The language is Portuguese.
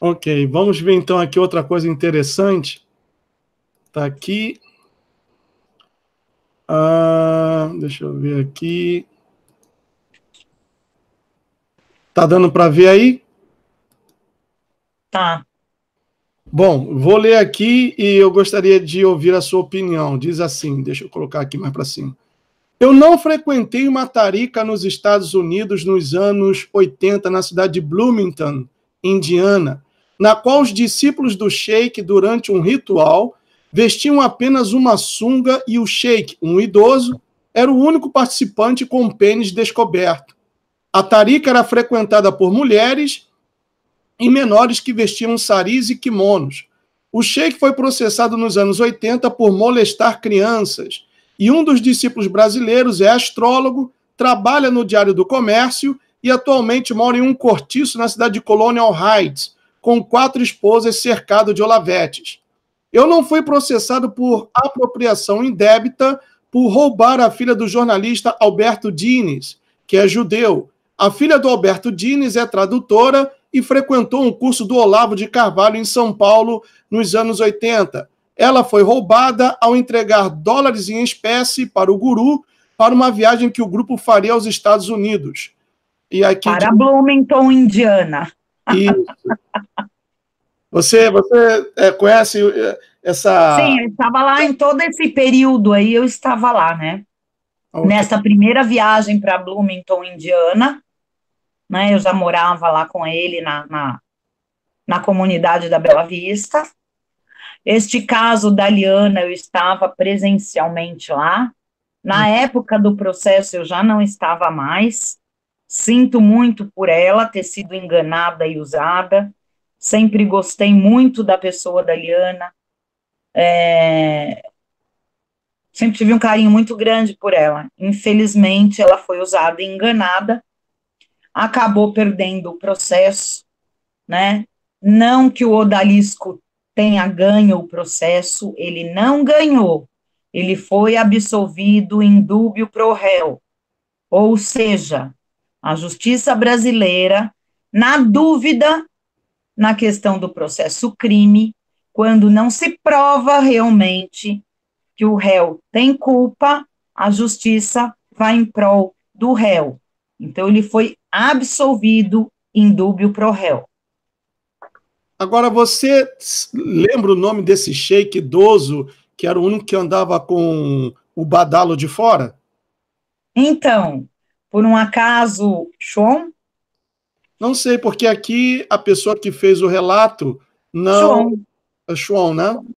Ok, vamos ver então aqui outra coisa interessante. Está aqui. Ah, deixa eu ver aqui. Tá dando para ver aí? Tá. Bom, vou ler aqui e eu gostaria de ouvir a sua opinião. Diz assim, deixa eu colocar aqui mais para cima. Eu não frequentei uma tarica nos Estados Unidos nos anos 80, na cidade de Bloomington, Indiana, na qual os discípulos do sheik, durante um ritual, vestiam apenas uma sunga e o sheik, um idoso, era o único participante com pênis descoberto. A tarica era frequentada por mulheres e menores que vestiam saris e kimonos. O sheik foi processado nos anos 80 por molestar crianças. E um dos discípulos brasileiros é astrólogo, trabalha no Diário do Comércio e atualmente mora em um cortiço na cidade de Colonial Heights, com quatro esposas cercado de olavetes. Eu não fui processado por apropriação indébita por roubar a filha do jornalista Alberto Dines, que é judeu. A filha do Alberto Dines é tradutora e frequentou um curso do Olavo de Carvalho em São Paulo nos anos 80. Ela foi roubada ao entregar dólares em espécie para o guru para uma viagem que o grupo faria aos Estados Unidos. E aqui para Bloomington, Indiana. Isso. Você, você é, conhece é, essa. Sim, eu estava lá em todo esse período aí, eu estava lá, né? Nessa primeira viagem para Bloomington, Indiana, né? Eu já morava lá com ele na, na, na comunidade da Bela Vista. Este caso da Liana, eu estava presencialmente lá. Na hum. época do processo, eu já não estava mais. Sinto muito por ela ter sido enganada e usada. Sempre gostei muito da pessoa da Liana. É... Sempre tive um carinho muito grande por ela. Infelizmente, ela foi usada e enganada. Acabou perdendo o processo, né? Não que o Odalisco tenha ganho o processo, ele não ganhou. Ele foi absolvido em dúbio pro réu. Ou seja, a justiça brasileira, na dúvida na questão do processo crime, quando não se prova realmente que o réu tem culpa, a justiça vai em prol do réu. Então, ele foi absolvido em dúbio pro réu. Agora, você lembra o nome desse sheik idoso que era o único que andava com o badalo de fora? Então, por um acaso, João? Não sei, porque aqui a pessoa que fez o relato não. João. É né?